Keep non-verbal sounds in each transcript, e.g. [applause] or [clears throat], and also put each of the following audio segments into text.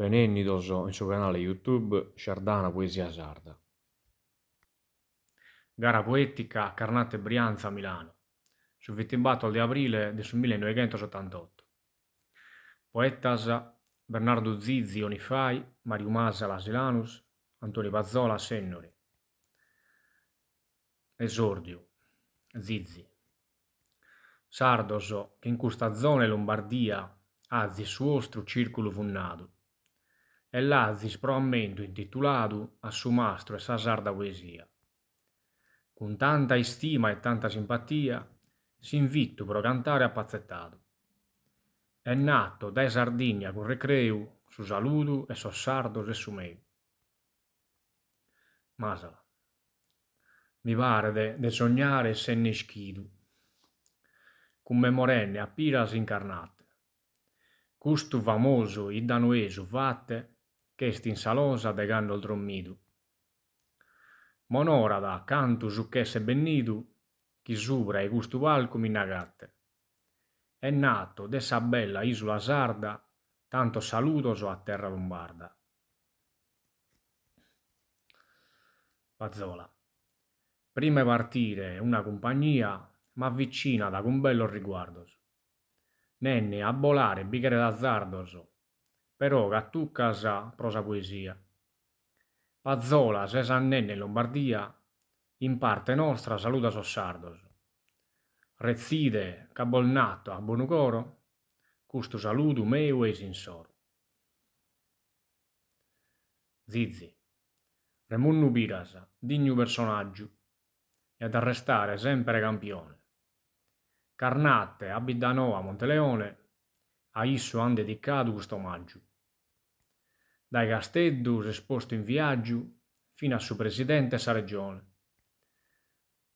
Benenni Dosò suo canale YouTube Sciardana Poesia Sarda. Gara poetica Carnate Brianza a Milano, sul 24 di aprile del 1988. Poetas Bernardo Zizzi Onifai, Mario Masa Lasilanus, Antonio Pazzola Sennori. Esordio Zizzi. Sardoso che in questa zona Lombardia ha azzi suostro circolo vunnado è l'azis proammento intitulado a suo mastro e sasarda poesia. Con tanta istima e tanta simpatia, si invito pro cantare appazzettato. È nato dai Sardigna con recreo, su saludo e sardo e su me. Masala. Mi pare de, de sognare se ne con commemorenne a piras incarnate. Custo famoso idanoesu vatte che ch'est in salosa degando il drommidu. Monorada, cantu succhesse bennidu, chi subra e gustu valcum innagatte. È nato de sa bella isola sarda, tanto salutoso a terra lombarda. Pazzola. Prima di partire una compagnia, ma avvicina da con bello riguardo. Nenne a volare bicchiere d'azzardoso, però ora tu casa prosa poesia. Pazzola, Cesannenne, Lombardia, in parte nostra saluta so Sossardos. Rezzide, Cabolnato, a Bonucoro, custo saluto meu e sinsoro. Zizi, Remunnu Birasa, digno personaggio, e ad arrestare sempre campione. Carnate, Abidanoa, Monteleone, a isso han dedicato questo omaggio dai Gasteddus esposto in viaggio fino a suo presidente sa regione.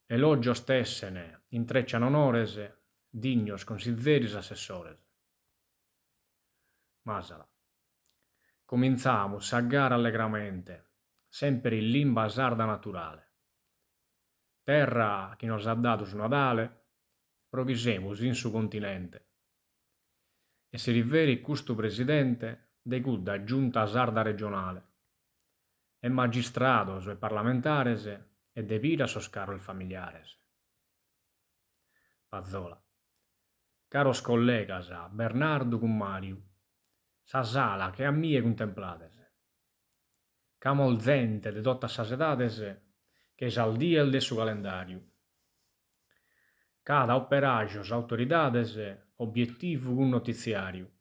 Elogio stessene, intrecciano norese, dignos consiglieris assessores. Masala. Cominciamo a gara allegramente, sempre in limba sarda naturale. Terra che nos ha dato su Natale, provisemus in su continente. E si riveri custo presidente, de Gudda giunta sarda regionale. E magistrados e parlamentares e de vira sos caros familiares. Pazzola. Caros collegas, Bernardo con Mario, sa sala che a mie contemplates. Camol zente de totta sa sedades che saldia il de su calendario. Cada operagio autoridades obiettivo un notiziario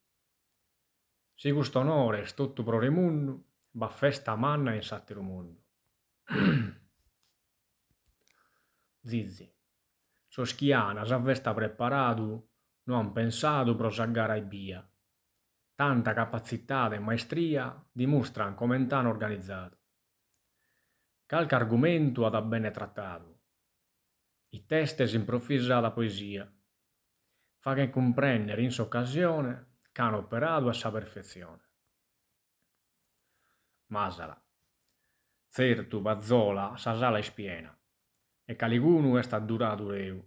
Siguston ores tutto pro rimundu, va festa manna in satiro mondo. [clears throat] Zizi. So schiana s'avvesta preparato, non pensato pro saggara e via. Tanta capacità e maestria dimostran come entan organizzato. Calca argomento ad bene trattato. I teste s'improvvisa da poesia. Fa che comprendere in s'occasione cano operado a sa perfezione. Masala. Certu, Bazzola, sa sala è spiena. E caligunu est adduradu reu.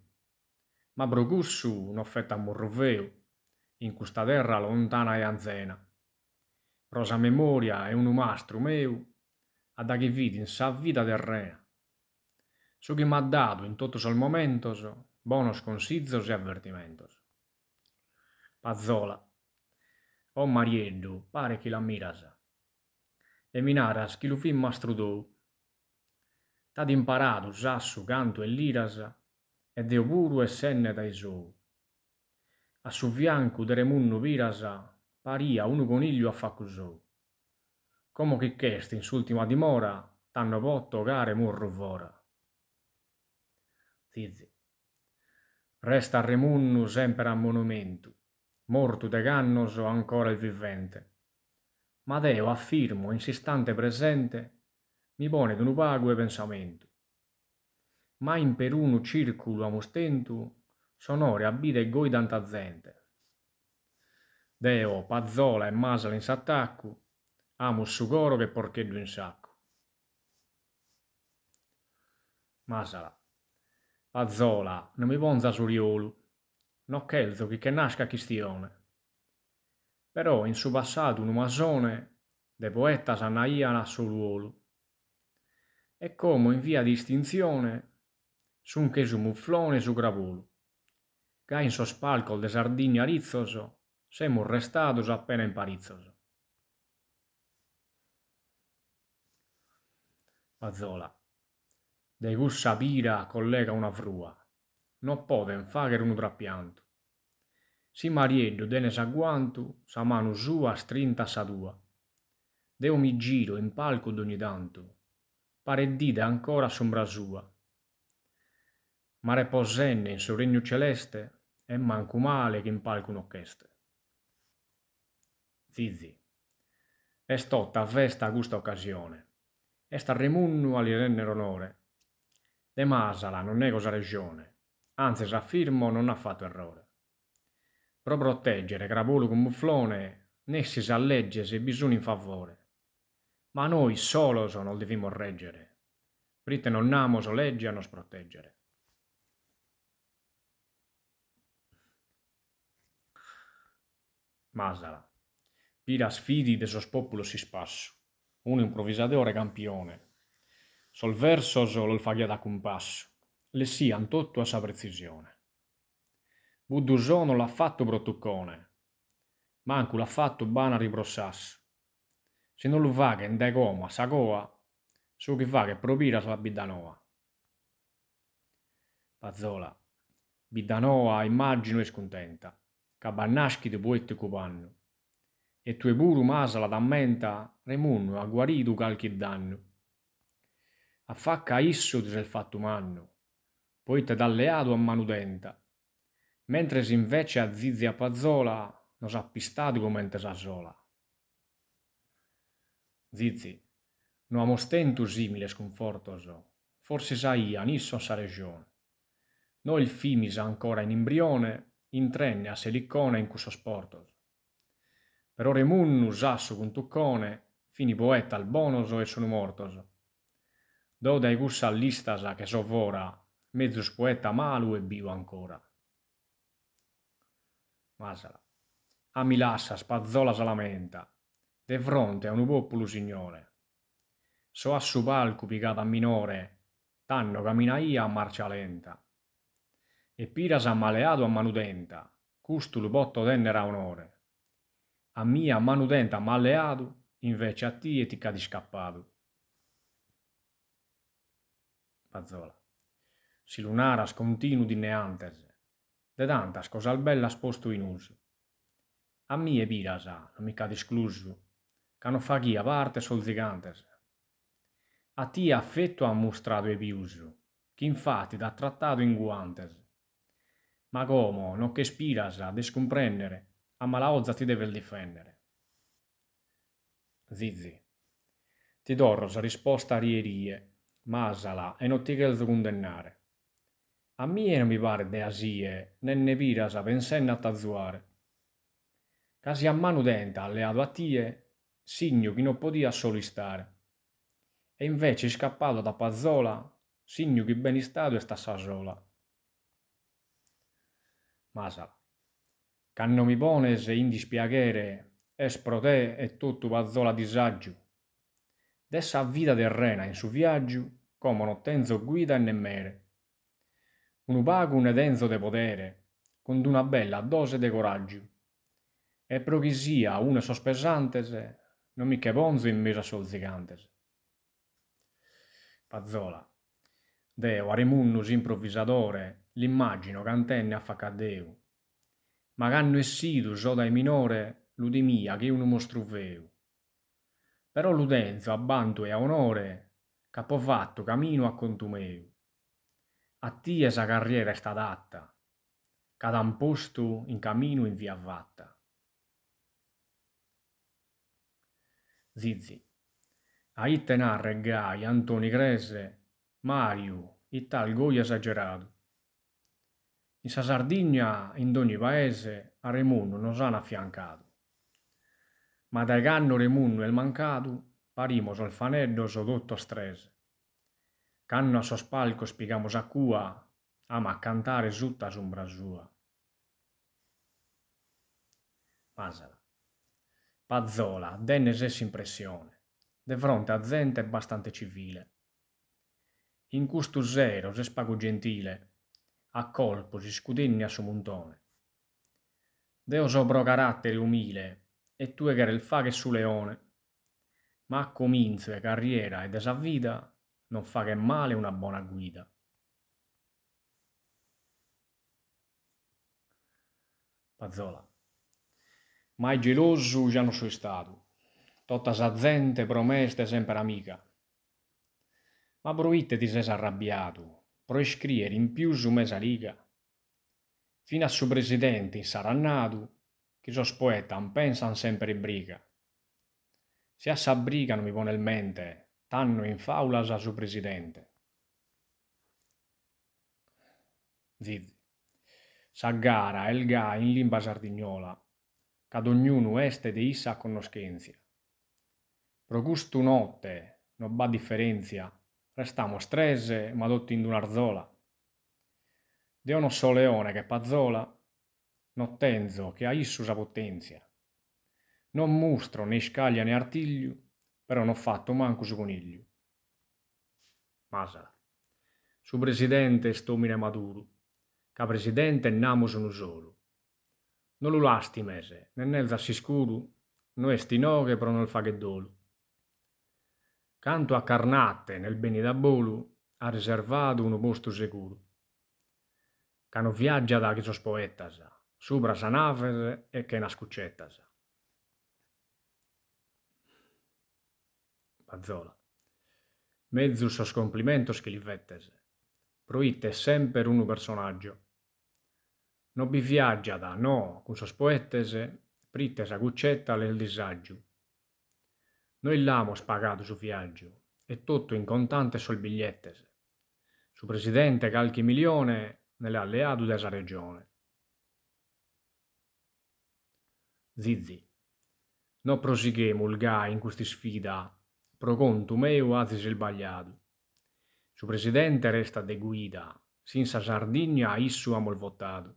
Ma brogussu n'offetta morroveu, in questa terra lontana e anzena. Rosa memoria e un umastru meu, ad aghi vidi in sa vita terrena. Su chi m'ha dato in tutto sol momento, bonos consizzos e avvertimentos. Pazzola, o marieddu, pare che la mirasa. E minaras chi lo fin mastrudou. T'ad imparato, sassu, canto e lirasa, e deu puru e senne da isou. A su fianco, de remunnu pirasa, paria un coniglio a faccusou. Como che chesti in s'ultima dimora, t'hanno potto care murru vora. Zizi. Resta a remunnu sempre a monumento mortu de gannos ancora il vivente. Ma Deo affirmo, in istante presente, mi pone d'un vague pensamento. Ma in per unu circulu amostentu, sonore abide goi tanta gente. Deo, pazzola e masala in s'attacco, amus su coro che porcheddu in sacco. Masala, pazzola, non mi ponza su suriolu, no cherzo chi che nasca chistione. Però in su passatu unu masone de poetas annaian a su ruolu. E come in via di istinzione sun che su mufflone e su gravulu. Ca in so spalco de sardinio arizzoso semo restados appena imparizzoso. Mazzola. De gussa pira collega una frua non poden fare un trapiantu. Si Marieddu tene s'agguantu, sa manu sua strinta sa tua. Deu mi giro in palco d'ogni tanto, pare dida ancora sombra sua. Ma reposenne in suo regno celeste, e manco male che in palco non queste. Zizi. È stotta festa a questa occasione. e sta Est arremunnu all'irennero onore. De Masala non è cosa regione anzi riaffermo non ha fatto errore. Pro proteggere Grabolo con Mufflone, né si sa legge se bisogna in favore. Ma noi solo se non dobbiamo reggere. Prite non amo so legge a non sproteggere. Masala. Pira sfidi de sos popolo si spasso. Un improvvisatore campione. Sol verso solo il faglia da compasso le sian tutto a sa precisione. Budduso non l'ha fatto brottuccone, manco l'ha fatto bana ribrossas. Se non lo vaga in dai goma sa goa, so che vaga e propira sulla bidanoa. Pazzola, bidanoa immagino e scontenta, cabannaschi te poette cupanno, e tue buru masa la tammenta, remunno ha guarito qualche danno. facca isso ti sei fatto manno poi dà t'adalleado a manu denta. Mentres invece a Zizia Pazzola nos ha pistadu commenti sa sola. Zizi, non amo stento simile sconforto sconfortoso, forse saia nisso sa regione. Noi il fimis ancora in imbrione, in trenne a selicone in cusso sportos. Per ore munnu sasso con tuccone, fini poeta al bonoso e sono mortos. Do dai gussa all'istasa che sovvora, mezzo spoeta Malu e vivo ancora. Masala. A Milassa Spazzola Salamenta, de fronte a un popolo signore. So a su palco picata minore, tanno camminaia a marcia lenta. E piras s'ha a manudenta, custu lu botto tenera onore. A mia manudenta maleato, invece a ti e ti cadi scappato. Pazzola si lunaras continui dineanters, dedantas cosas bellas sposto in uso. A mie birasa, non mi cade escluso, che non faghia parte sol gigantes. A ti affetto ha mostrato e biusu, che infatti t'ha trattato in guantes. Ma come, non che spiras a descomprendere, a malaozza ti deve il difendere. Zizi, ti dorros risposta a rierie, asala e non ti gelzo condannare. A mie non mi pare de asie, né ne nenne sa pensenne a tazzuare. Casi a mano denta, alleato a tie, signo chi non podia soli stare. E invece scappato da Pazzola, signo chi ben stato e stassa sola. Masa. Canno mi pones in dispiacere, es pro te e tutto Pazzola disagio. Dessa vita terrena in su viaggio, come non tenzo guida e nemmere un ubago un denso de potere, con una bella dose de coraggio. E pro chi sia una sospesantese, non mica bonzo in mesa solzicantese. Pazzola. Deo, Arimunnus improvvisatore, l'immagino cantenne a facadeu. Ma canno essidu so dai minore, l'udimia che unu mostruveu. Però l'udenzo a banto e a onore, capofatto camino a contumeu. A ti esa carriera está datta, c'at un postu in cammino in via vatta. Zizi. A ite narre Gai, Antoni Grese, Mario, Mariu, ita algoia esageradu. In sa Sardigna, in d'ogni paese, a Remunno non s'han affiancato. Ma dai canno Remunno è mancato, parimo alfaneddos o dotto strese a os spalco spiegamos a cua, ama cantare exulta sombra sua. Masala. Pazzola, denne sessa impressione, de fronte a gente bastante civile. In custo zero, se spago gentile, a colpo si scudenni a suo montone. Deo sobro carattere umile, e tu che er il fa che su leone, ma comincio e carriera e desa vita, non fa che male una buona guida. Pazzola. Mai geloso già non sono stato. Tutta sa gente promeste sempre amica. Ma proitte ti sei arrabbiato, proscriere in più su mesa liga. Fino a suo presidente in Sarannadu, che sos poeta non pensa sempre in briga. Se a sa briga non mi pone il mente, Tanno in faula a su presidente. Zizzi. Saggara, Elga in limba sardignola, cad ognuno este de issa conoscenzia. Pro gusto notte, non va differenzia, restamo strese, ma dotti in un'arzola. Deono so leone che pazzola, nottenzo che ha issu sa potenzia. Non mostro né scaglia né artiglio, però non ho fatto manco su coniglio. Masa. Su presidente stomine Maduro, ca presidente namo sono solo. Non lo lasti mese, né nel sicuro, non esti noche però non fa che dolo. Canto a Carnate nel bene da bolo, ha riservato uno posto sicuro. Cano viaggia da chi sos poettasa, sopra sa nave e che nascuccettasa. Pazzola. Mezzo sos complimentos che li vettes. Proite è sempre un personaggio. Non vi viaggia da no, con sos poettes, prites sa guccetta del disagio. Noi l'amos spagato su viaggio, e tutto in contante sol bigliettes. Su presidente calchi milione nelle nell'alleato desa regione. Zizi, non proseguemo il in questi sfida Proconto meu hazes sbagliado. Su presidente resta de guida, senza Sardegna a isso amo il votato.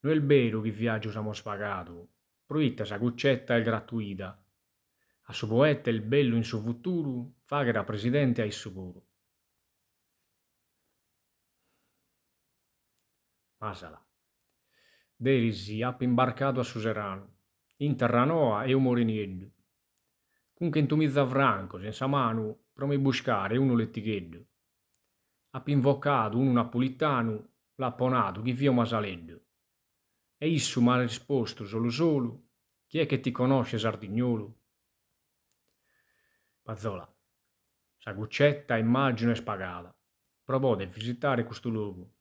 Non è che viaggio siamo spagato, proitta sa goccetta e gratuita. A suo poeta il bello in suo futuro, fa che da presidente a isso puro. Masala. Derisi ha imbarcato a Suserano, in Terranoa e un morinello. Comunque in Tomizza Franco, senza mano, promi buscare uno l'eticheddo. Ha pinvocato uno napolitano, l'ha l'apponato, chi via Masaleddo. E isso mi ha risposto solo solo, chi è che ti conosce sardignolo? Pazzola, sa guccetta immagino e spagata, provò a visitare questo luogo.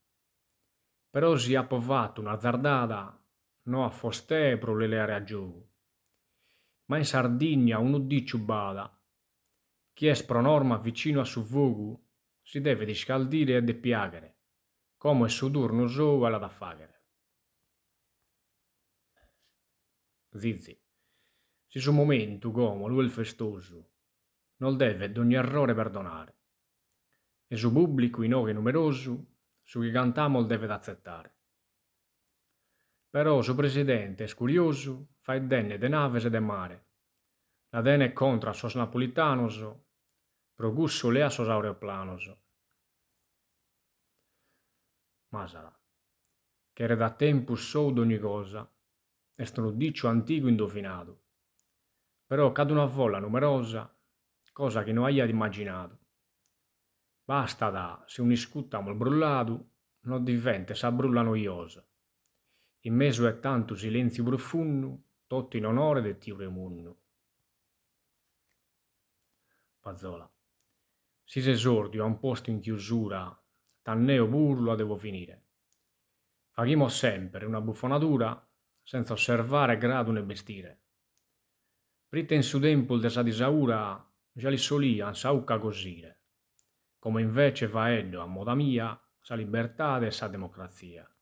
Però si è appovato una zardata, no a foste pro le leare a gioco ma in Sardegna un udiccio bada. Chi è spronorma vicino a suvvogu si deve discaldire e depiagere, come il sudur non so alla da fagere. Zizi. Ci sono momento come lui il festoso, non deve ad ogni errore perdonare. E su pubblico in ogni numeroso, su chi cantamo il deve accettare. Però su presidente è curioso fai denne de naves e de mare. La dene contra sos napolitanos, progusso lea sos aureoplanos. Masala, che era da tempo sou d'ogni cosa, e strondicio antico indovinato. Però cade una volla numerosa, cosa che non aia immaginato. Basta da, se uniscutamo il brullato, non diventa sa brulla noiosa. In mezzo è tanto silenzio profundo, tutto in onore del Tirremunno. Pazzola. Si esordio a un posto in chiusura, tanneo burlo a devo finire. Faghimo sempre una buffonatura, senza osservare grado né vestire. Pritte in su tempo desa disaura, già li solia sauca cosire, come invece va eddo a moda mia, sa libertà e sa democrazia.